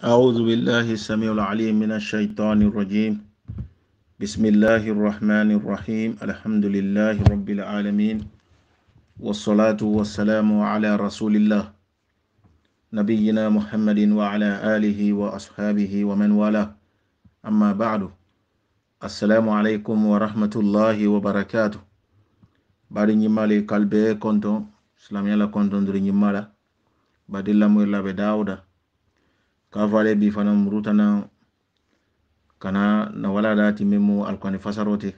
أعوذ بالله السميع العليم من الشيطان الرجيم بسم الله الرحمن الرحيم الحمد لله رب العالمين والصلاة والسلام على رسول الله نبينا محمد وعلى آله وأصحابه ومن والاه أما بعد السلام عليكم ورحمة الله وبركاته bari ñimmali kalbe konton silamiyala konton diri ñimmala بعد الله labe بداودا ka bi fana muru tana kana na wala da ti memu alkwani fasarote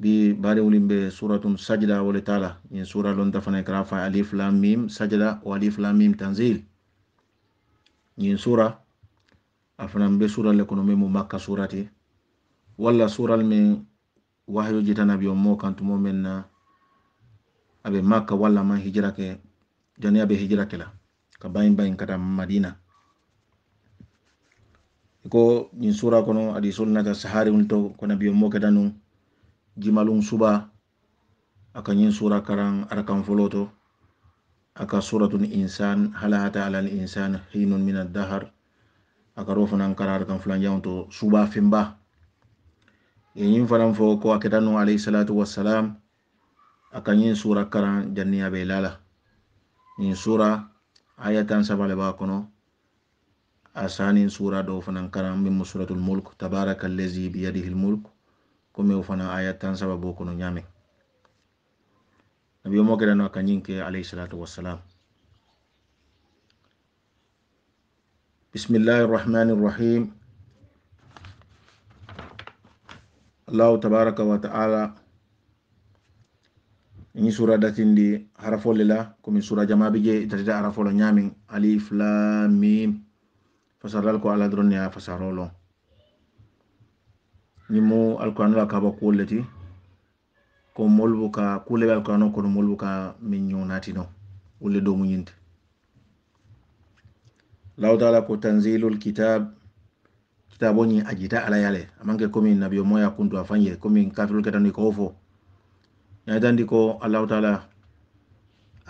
bi bari wulin be suratun sajda wala tala ni sura lon da fana kra fa alif lam mim sajda wa alif lam mim tanzil ni sura afana be sura le kono memu makka surati wala sura al min wahyu jita nabiyo mo kantumo men na abe makka wala ma hijira ke jani abe hijira ke la ka bayin bayin kata madina ko ñin sura kono adi solnaka sahari woni to ko nabiyo mokeda danu jimalung suba aka ñin sura karan arakan foloto aka suratun insan halahata alal insan hinun min dahar aka ro fanan kara arakan fulan to suba fimba yeñin fanan fo ko ake danu alayhi salatu wasalam aka ñin sura karan janniya be lala ñin sura ayatan sabale ba kono asanin sura dɔw fana kara an suratul mulk tabaraka allazi bi yadihi almulk komi o fana aya tan saba b'o kɔnɔ ɲaamɛ nabi mo kɛra no ka ɲin alayhi salatu wassalam bismillahi rrahmani rrahim allahu tabaraka wa taala ñi sura datindi harafo le la komi sura jama bi je tatita alif lam mim fasara alqur'ana dron ya fasarolo lo ni mo alqur'ana la kaba ko leti ko molbuka ka kule alquran ko molbuka min nyonati no ulle do mu nyinte law dala ko tanzilul kitab kitabo ñi ajita ala yale amanke komi nabiyo moya kuntu afanye komi kafirul ketandi ko fo ñaytandi ko allah taala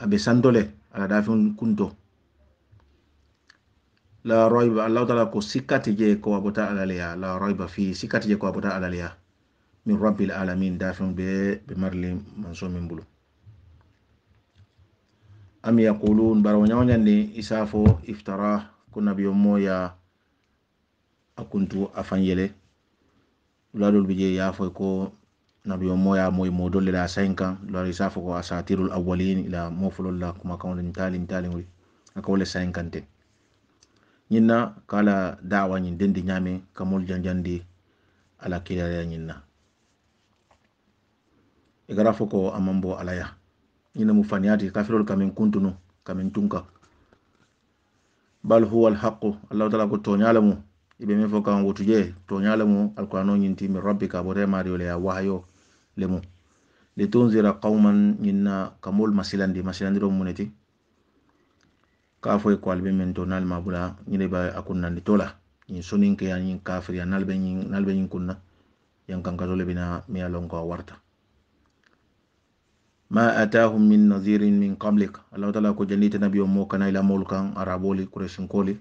abe santole ala dafun kunto la raiba allah taala ko sikkati je ko wabota alaliya la raiba fi sikkati je ko wabota alaliya min rabbil alamin dafin be be marli manso min bulu am yaqulun barawo ñawoñandi isa fo iftara ko nabiyo moya ya akuntu afanyele fanyele luladol bi je yafoy ko nabiyo ya moy modol la sayin kan luwalo isa ko asatirul awwalin ila mofolol la kuma kawle talim talim wi akawle sayin ñinna kala dawa ñin dendi ñami kamol janjandi ala kilaya ñinna igara fo ko amambo alaya ñina mu faniyati kafirol kamin kuntunu kamin tunka bal huwa alhaqu allah taala ko toñalamu ibe min fo kan wotuje toñalamu alqurano ñinti min rabbika bo bote mariole ya wahayo lemu litunzira qauman ñinna kamol masilandi masilandiro muneti k'a ko ale min to n'ale ma bula ne b'a a kɔnɔna to la nin soni kɛ ani kafiri n'ale bɛ nin n'ale bɛ kunna yan kan ka dɔ le bɛna min y'a ma atahum min nazirin min qablik allah taala ko jandi e tana biyo mo kana ila mol araboli kureshin koli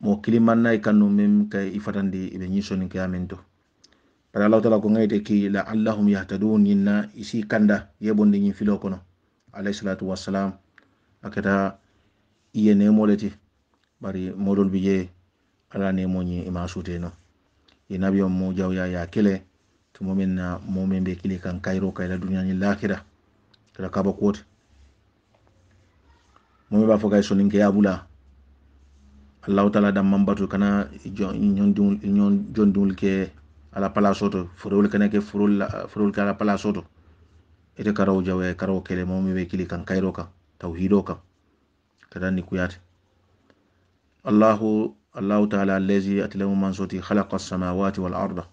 mo kiliman nay kanu mem kay ifatandi ibe e ni soni kɛ amen to para allah taala ko ngayte ki la allahum yahtadun inna isi kanda yebondi ni filo kono alayhi salatu wassalam aketa iye nemo le ti bari modol bi je ala nemo ñi ima e suuteno ye nabiyon mu jawya ya kele tumo min na momin be kili kan kayro kayla duniya ñin lakira kela kaba kuwote momi ba fo kay soninke ya bula taala damman batu kana ñon jondiŋol ke ala palaso to forewol kene ke forewol ke ala palaso to ite karawo jawoya karawo kele momi be kili kan kayro kan tawhido kam katanni kuyate allahu allahu taala allazi atlamu man atilemu khalaqa as-samawati wal arda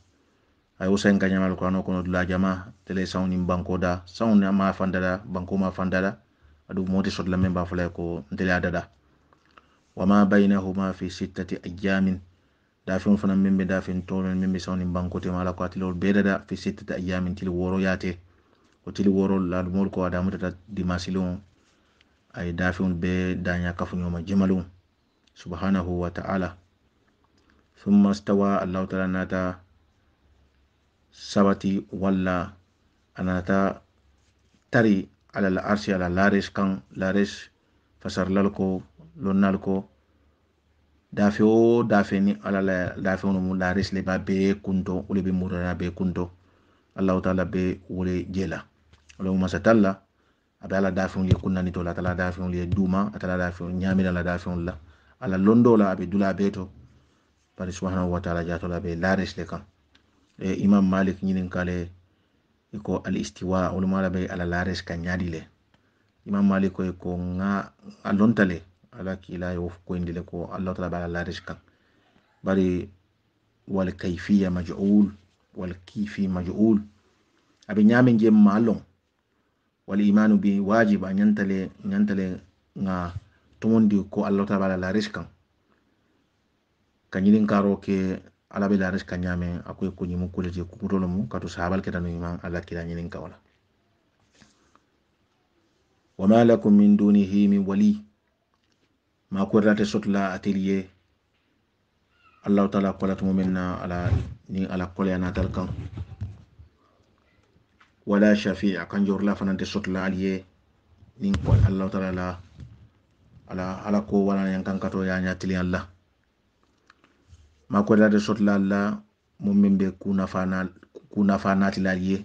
ay wo sayin kañamal qur'an ko kono dula jama tele sawnin banko da sawni ma fandala banko ma fandala adu moti sot la memba fulay ko tele adada wama baynahuma fi sittati ayamin da dafin fana min be dafin tomen min be banko te mala ko be dada fi sittati ayamin til woro yate o til woro la mol ko adamutata dimasilon ay dafiun bee daña kafuñoma jumalum subhanahu wa ta'ala thumma stawa allahu taala naata sabati walla anata tari ala la arsi ala laares kan lares fasarlal ko lonnal ko dafe o dafe ni ala la dafe mu lares le ba be kunto ule be murana be kunto allahu taala be wole jela allahumma satalla ata atala dafeŋol ye kunnanito la atala dafeŋol ye ata la dafeŋol ñamina la dafeŋol la ala londo la aɓe dula bee to bari subhanahu wa taala jatola ɓe lares le kan e imam malik ñinin kale ko al istiwa wolumala ɓe ala lares ka ñaɗi le imam malik koye ko ga a lonta le ala kila yo koyndi le ko allah tala ɓe ala lares kan bari wal kayfiya majul wal kifi majul aɓe ñamin je malon wal imanu bi wajiba ñantale ñantale nga tomondi ko allah taala la res kan ka karo ke ala be la res kan ñame akoy ko ñimu ko kukutolo mu katu ke tanu iman ala kila ñinin kawala ma lakum min dunihi min wali ma ko rate sot la atelier allah taala kolatumu min minna ala ni ala koleya natal kan wala shafia kan jor la fanante sot la aliye nin ko Allah taala la ala ala ko wala yan kan kato ya nya ñatili alla ma ko dade sotla alla mum min be aliye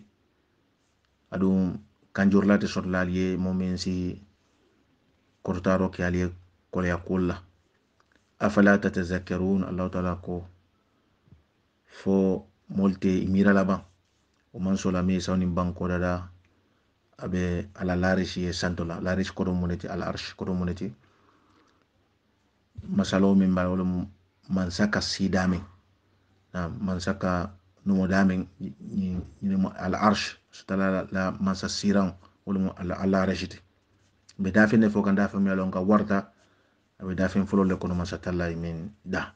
adum kan jor la de sot la aliye ye momin si kortaro ke aliye ko kolya kulla afala tatazakkarun Allah taala ko fo molte miralaban o man sola mi sawni banko dada abe ala larisi ye santo la larisi kodo muneti ala arsh kodo muneti masalo min bala man saka sidame na man saka numo dame ni ni mo ala arsh sutala la man sa siran wala ala ala rashiti be dafe ne fo kan mi alon warta abe dafe folo le kono man sa min da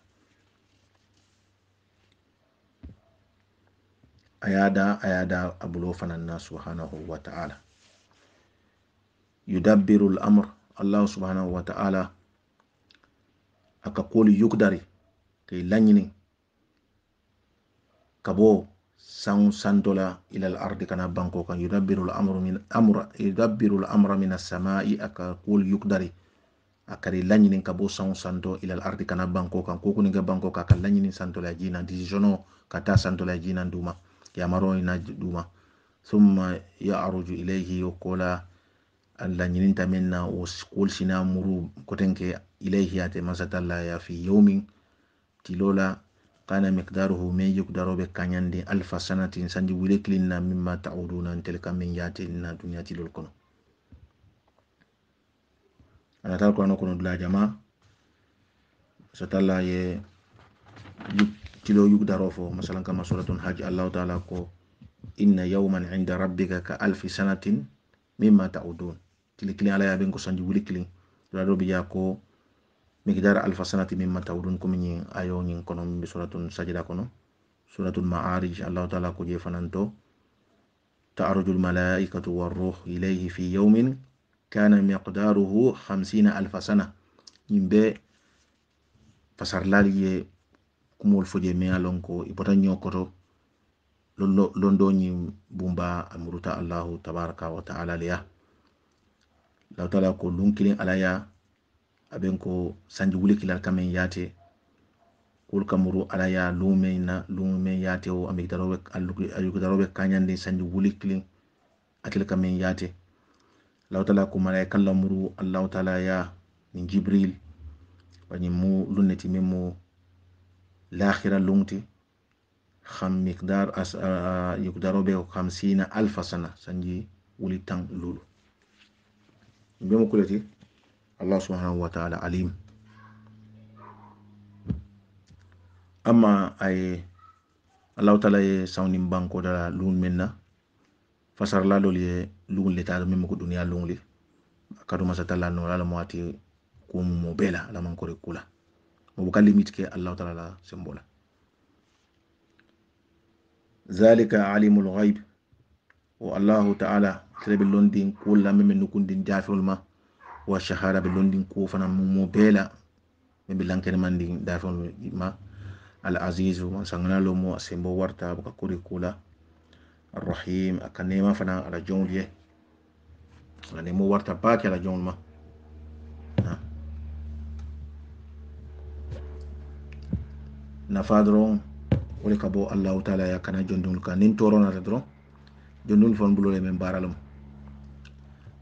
ayada ayada abulo na subhanahu wa ta'ala yudabbiru al-amr allah subhanahu wa ta'ala akakoli yukdari kay lanyini kabo san sandola ila al-ardi kana banko kan yudabbiru al amr min amra yudabbiru al amr min as-sama'i aka yukdari akari lanyini kabo san santo ila al-ardi kana banko kan kokuni ga banko ka kan lanyini santola jina decisiono kata sandola jina duma yamaroni ina duma summa yaruju ilayhi yokkola allah ñininta men na o sina muru kotenke ilayhi ate masatalla ya fi yawmin tilola kana miqdaruhu min yukdaroɓe kañande alpha sanatin sanji wile kilinna mimma tauduna min kammin yatenna duniya tilol kono anatal kurano kono dula jama satalla ye tilo yugdaro fo masalan kama suratun hajj allahu taala ko inna yawman inda rabbika ka alfi sanatin mimma ta'udun kili kili ala ya ben ko sanji wuli kili do biya ko migdara alfa sanati mimma ta'udun ko min ayo nyin kono mi suratun sajida kono suratul ma'arij allahu taala ko je fananto ta'arujul malaikatu warruh ilayhi fi yawmin kana miqdaruhu 50 alfa sana yimbe fasarlali ye kumol fo je me alon ko ipota nyokoto londo ñin bumba amuruta allahu tabaraka wa taala leya law taala ko lun alaya aben ko sanji wuli kilal kamen yate wol kamuru alaya lumen na yate o amigdarobe ayugdarobe kanyande sanji wuli kilin akil kamen yate law taala ko malaikal lamuru allahu taala ya ni jibril wani mu lunneti min lahira lungti xam miqdar as yukdaro be ko hamsina alfa sana sanji wuli tan lulu ɗum ɓe kuleti allah subhanahu wa taala alim amma ay allah taala ye sawni sawnin bankodala lun fasar la fasarlalol ye lugun letaɗo min moko duniya lungli kadumasa talla no ala mo ati kumumo bela alamankore kula mo buka limit ke allahu taala la sembola zalika alimul ghaib wo allahu taala tere be londin kuwol la meŋ be nukundin jaafiwol ma wa shahada be londin kuwo fanaŋ mumo bee la meŋ be lankenemandin daafiwol ma al azizu saŋana lomo a sembo warta buka kori kula arrahim a ka nema fanaŋ ala joŋol ye ala nemo warta baake ala joŋol ma nafa dɔrɔn o de ka bɔ alahu taala ya kana jɔndunlu kan ni n tɔɔrɔ nata dɔrɔn jɔndunlu fana bolo mɛ baara la mu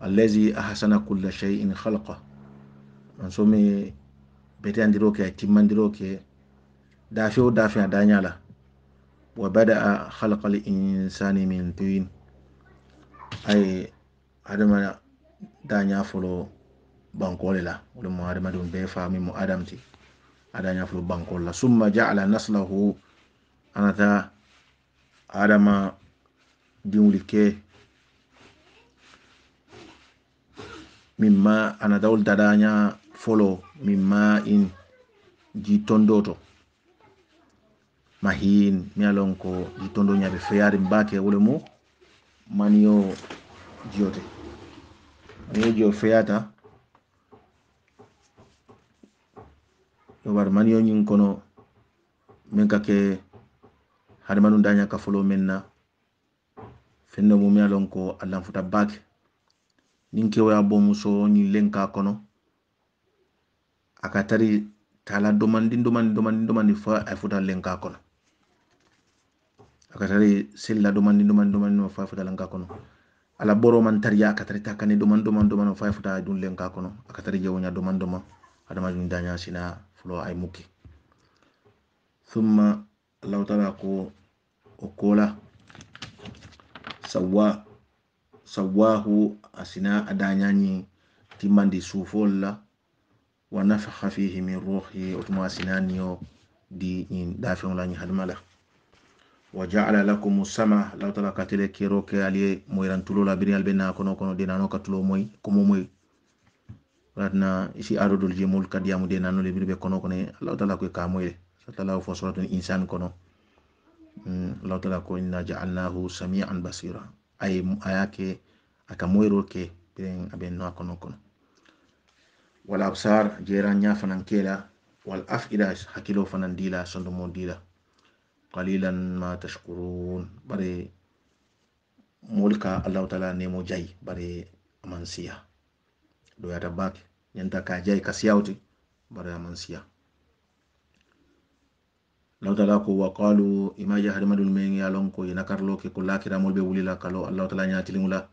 alazi ahasana kulla shay'in khalqa manso mi bete andiro ke timmandiro ke dafe o dafe a dañala wa bada'a khalaqa al insani min tin ay adama daña folo bankole la wala mo adama dum be fami mo adam ti ada ñafulo bankol la summa jaala naslahu anata adama diŋoli ke min anata wol dadaña folo mimma in ji tondo to mahin mi alon ko ji tondo ñaɓe feyarin bake wole mu maniyo jiyote maniyo jiyo feyata yo maniyo ñin kono miŋ ka ke hadamadu daña kafolo meŋ na feŋ do mu miŋ ye ko a lanfuta baake niŋ kewo ye bo muso ñiŋ leŋ ka kono a tari tala domandi domandi domandi domandi fo a futa leŋ ka kono a tari silla domandi domandi domandi fo a futa leŋ ka kono ala boro man tariya a ka tari takane domandi domandi domandi fo a futa dun leŋ ka kono a tari jewoña domandi domandi hadamadiŋ daña sina fulo ay muki thumma allahu taala ko o kola sawa sawahu asina adañañi timmandi suufol la wa nafakha fihi min ruhi otuma asina niyo di in dafeŋo la ñi hadama wa jaala lakum sama law taala katele kero ke aliye moyirantulo la biri kono kono dinano katulo moy komo moy ratna isi arodol je mol kadi yamude nanole mbiɗo ɓe kono kono allah taala koye kamoyle so taala o fo soratun insan kono hmm, allah taala ko inna jaalnahu samian basira ay ayake aka moyrol ke ɓiren aɓen noa kono kono wal absar jeran ñafanan kela wal afida hakkilo fanan dila sondomo dila qalilan ma tashkurun bare molka allahu taala nemo jayi bare aman do yata yaani bake nyanta ka jay ka siyawti bara man siya law tala ko wa qalu imaja harimadul men ya lon ko ina karlo ke ko lakira mol be wulila kalo allah taala nyaati lingula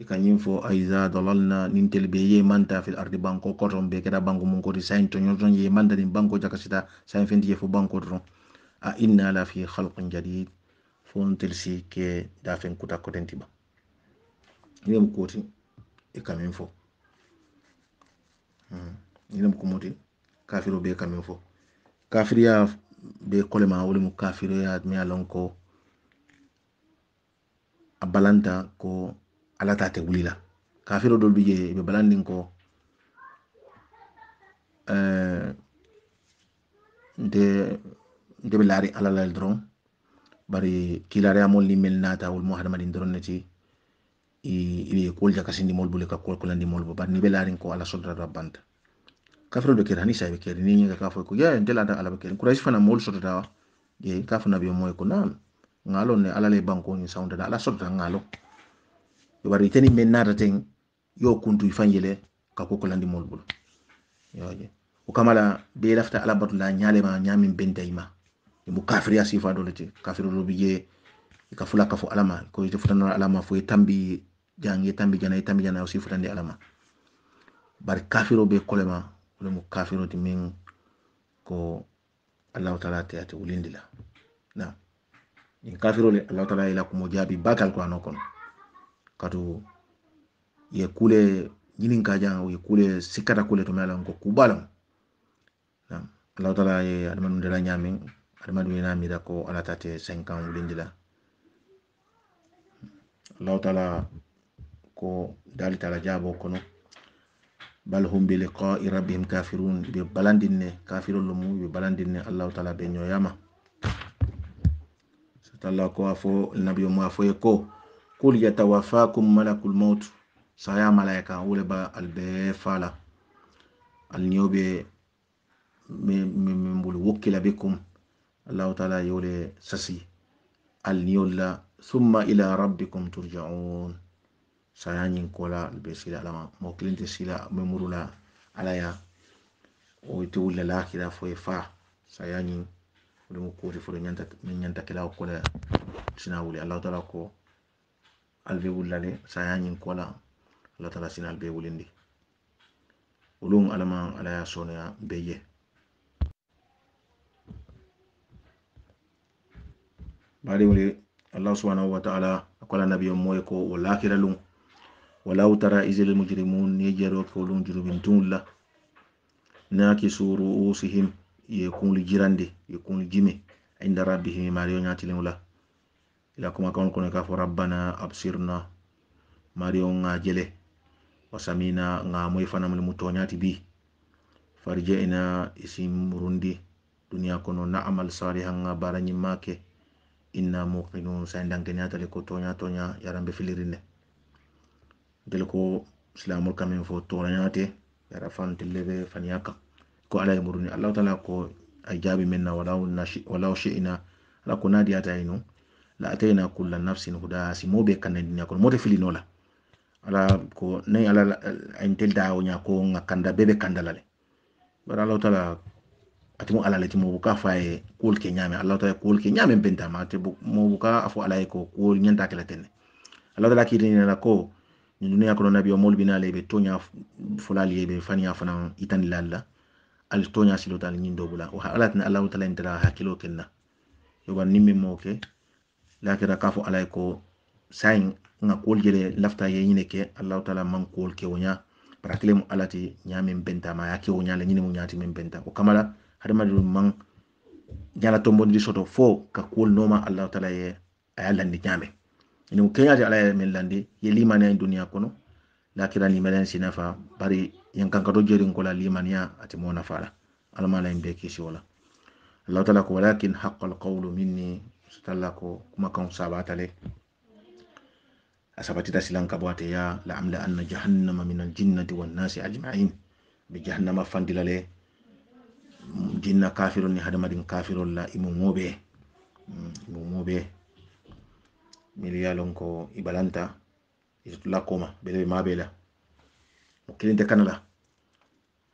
ikanyin fo aiza dalalna nintel be ye manta fil ardi banko koton be keda banko mun ko di sain to nyon ye manta din banko jaka sita sain fendi ye fo banko dron a inna la fi khalqin jadid fontel si ke dafen kuta kodentiba yem koti ikamin fo ñinem mm. kumuti kafiro be kamin fo kafiriya be kolema wolemu mu kafiroya mi ye lon ko a balanta ko ala wulila kafiro dol bi je be balandin ko eh, nte nte be laari ala la bari kilaariya mol ni mel naata wol mu hadamaden dron ne ti i ile kol jaka sindi mol bule ka kol kolandi mol bo bar ni belarin ko ala sodra rabbanta kafiro do hani sa be kera ni nyinga kafo ko ya ndela da ala be kera kuraji fana mol sodra ee, ye kafo na be moy ko nam ngalo ne ala le banko ni sound da ala sodra ngalo yo bari teni men nata ten yo kuntu ifanyele ka ko kolandi mol bulu yo je o kamala be lafta ala batu la nyale ma nyamin bentaima mu kafiriya sifa dole te kafiro lo biye ka fula kafo alama ko ite futana alama fo tambi jange tambi jana tambi jana o sifutandi alama ah. bar kafiro be kolema le mu kafiro ti min ko allah taala te ate ulindila na in kafiro le allah taala ila kumo jaabi bakal ko anokon kadu ye kule ñinin ka jan ye kule sikata kule to melan ko kubalam na allah taala ye adamadu dela ñamin adamadu ina da ko ala tate 5 ans ulindila la taala ko dali tala jaabo kono bal hum bi liqai rabbihim kafirun ɓe balandinne kafirollu mum ɓe balandinne allahu taala be ñoyama so ko a fo nabi mo a foye ko qul yatawafakum malakul maut saya malaika wole ba al albe fala alniyoɓe min mbol wokkila bikum allahu taala yole sasi al alniyolla summa ila rabbikum turjaun saya ɲin ko la be sila ala ma mɔgɔ kelen tɛ sila mɛ muru la ala ya o oh, tɛ wulila lakira fo ye fa saya ɲin o de mu kori fo mɛ ɲantakɛlaw ko la sina wuli ala taala ko albe le saya ɲin ko la ala taala sina albe wulindi olu ala ma ala ya sɔnniya bɛɛ ye baade wuli allah subhanahu wa taala akwala nabiyo moye ko o lakiralung Walau tara isil mujrimun ni jero kolun jurubin tunla naki suru usihim ye kunli jirande ye kunli jime inda rabbihim mariyo nyati mula ila kuma kawn kono ka fo rabbana absirna mariyo nga jele wasamina nga moy fanamul mutonyati bi farje ina isim rundi dunia kono na amal sari nga bara nyimmake inna muqinun sa ndangenya ko tonya tonya yarambe filirine gel ko silamol kamen fo torañate yara fantille ɓe faniya kan ko ala e muruni allahu taala ko a jaabi men na walaw shi'ina ala ko nadi e non la atayna kulla nafsin huda si moɓe kanna duniya kono mote filinola ala ko nayi ala en tel dawoña ko ga kanda beɓe kandalale bara allahu taala mo ala le timo buka faye kuwol ke ñaame allah taala kuwol ke ñaame bentama te mo buka afu ala ye ko kuwol ñanta kela tenne allahu taala kiitinina ko ne ya kono nabi mol bina le be tonya fulali be fani ya fana itani lalla al tonya silo tal nyindo bula wa alatna allah taala intara hakilo kenna yo ban nimmi moke lakira kafu alay ko sayin nga kol jere lafta ye nyine ke allah taala man kol ke wonya bara mu alati nyamin benta ma yake wonya le nyine mu nyati min benta o kamala hadama dum man nyala tombo ndi soto fo ka kol noma allah taala ye ayalla ni nyamin ñum keñati ala ye min landi ye limaniya duniya kono lakira limaniya si nafa bari yan kankato jerin kola limaniya ati mo nafa la alama la be kisi wala allah taala ko walakin haqqa alqawlu minni sutala ko kuma kan sabatale asabatita silan ka boate ya la amla anna jahannama min aljinnati wannasi ajmain bi jahannama fandilale jinna kafirol ni hadamadin kafirol la imu hmm, imu imumoɓe milu ye a loŋ ko i balanta ite koma bele be maa be la mo kiliŋ te kana la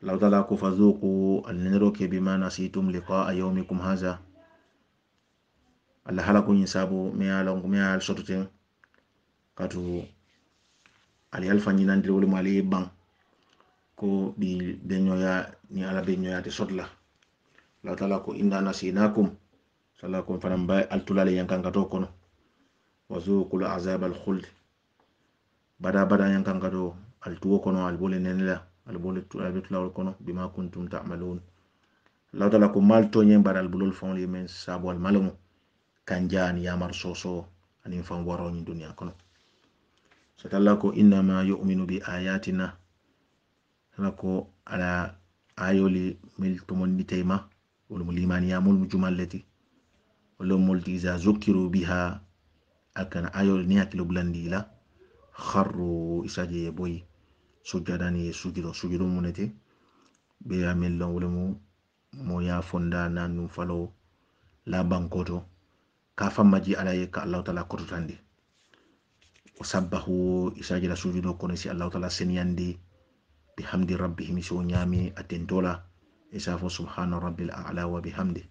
allahu taala ko fazuku annenero ke bima nasitum liqaa yaumikum haza alla hala kuñiŋ saabu miŋ ye a loŋ miŋ ye a soto teŋ katu ali ye alfa ñinandiri wo lemu ali ye ko bi ya ni ala ya te soto la allahu taala ko inna nasinakum sala kon fanaŋ ba ali kono wazuku wazuqul azaba alkhuld bada bada yankan gado tuwo kono al bole nenela al albe tulawol kono bima kuntum tamalun allah taala ko maltoñen mbaɗa albulol fawli men saabu malum kan jani mar soso ani anin waro ni dunya kono so talla ko innama yuminu bi ayatina lako ala ayoli mil tumon nitayma tumonniteyma mulimani ya mul jumalleti walla mul tiza zukiru biha akana ayol ni hakkilo bulandi la harru isaje ye boyi sujjadani ye sujudo sujudo munete ɓe ya lon wole mu mo ya fonda na num falo labankoto ka fammaji ala ka allahu taala kototandi o sabbahu isaji la sujudo kono si allahu taala seniyandi bihamdi rabbihim so ñaami atentola e subhana rabbil ala wa bihamdi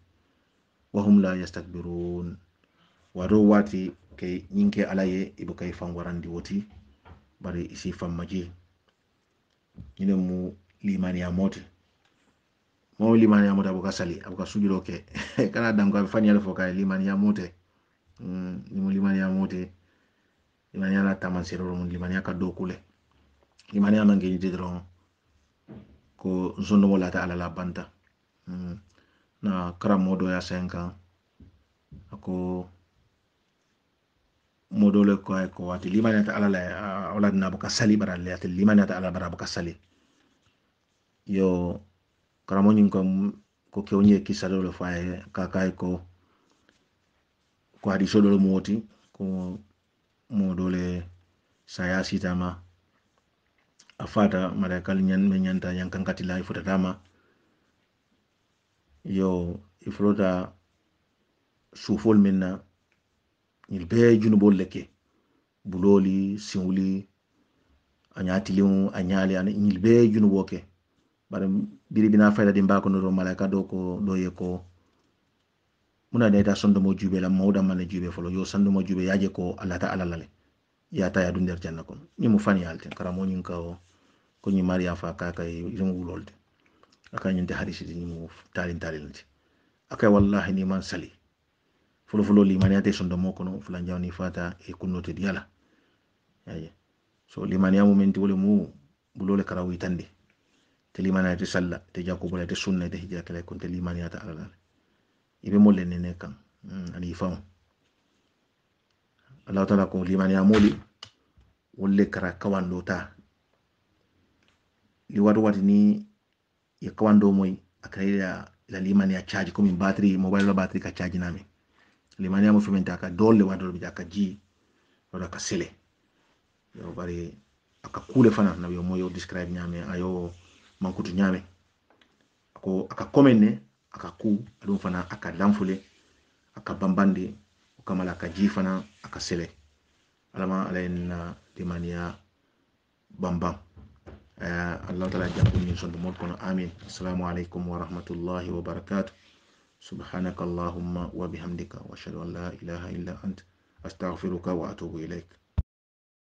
wahum la yastakbirun wato wati ke ñinke alaye ibe e kay e fan warandi woti bari isi e famma je ñinen mu limaniya moti mo limaniya moti abuka sali abuka sujudo ke kana danko abe faniyal fo kay limaniya mote mm, nimu limaniya mote limaniya la tamanseroro mu limaniya ka do kule limaniya man geñi didron ko zondomo lata ala la banta mm, na karamo do ya sen kan ako modole ko ko wati limanata ala la wala na sali bara la ta limanata bara buka sali yo karamo nyin ko ko ke onye kisa dole faye ka kai e ko ko hadi so dole moti ko modole saya sitama afata madaikal nyan me nyanta yankan katila ifuta dama yo ifrota sufol minna ñil bee junubol le ke buloli siwuli a ñatiliŋo a ñaali ana ñil bee junubo ke bari biri bina fayda di baa kono to malaika do ko do ye ko muna ne ta sondomo jube la mawda mane jube folo yo sondomo jube yaje ko alata ala lale yata ya dunder janna kono ñi mu fani halten karamo ñin ka o ko ñi mariya fa ka kay irin wulolde aka te hadisi di ñi mu talin talin lati aka wallahi ni man sali fɔlɔfɔlɔ limaniya tɛ sɔn dɔmɔ kɔnɔ filanjaw ni fata e kunno tediya la ayi so limaniya mu menti wole mu bulole karawu itande te limaniya te salla te jakubola te sunna te hijra kala kon te limaniya ta alala ibe mo lenne ne kan mm, ani fawo allah taala ko limaniya moli wolle kara kawando ta liwadu wati ni ya kawando moy akara ila limaniya charge komin battery mobile battery ka charge namin limaniyamo fementa aka dolle wadol bija aka ji wala ka sele yo bari aka kule fana na yo moyo describe nyame ayo mankutu nyame ko aka komene aka ku adum fana aka lamfule aka bambande kamala ka ji fana aka sele alama alayen na limaniya bamba uh, allah taala jankuni sondomol kono amin assalamu aleykum wa rahmatullahi wa barakatuh سبحانك اللهم وبحمدك واشهد ان لا اله الا انت استغفرك واتوب اليك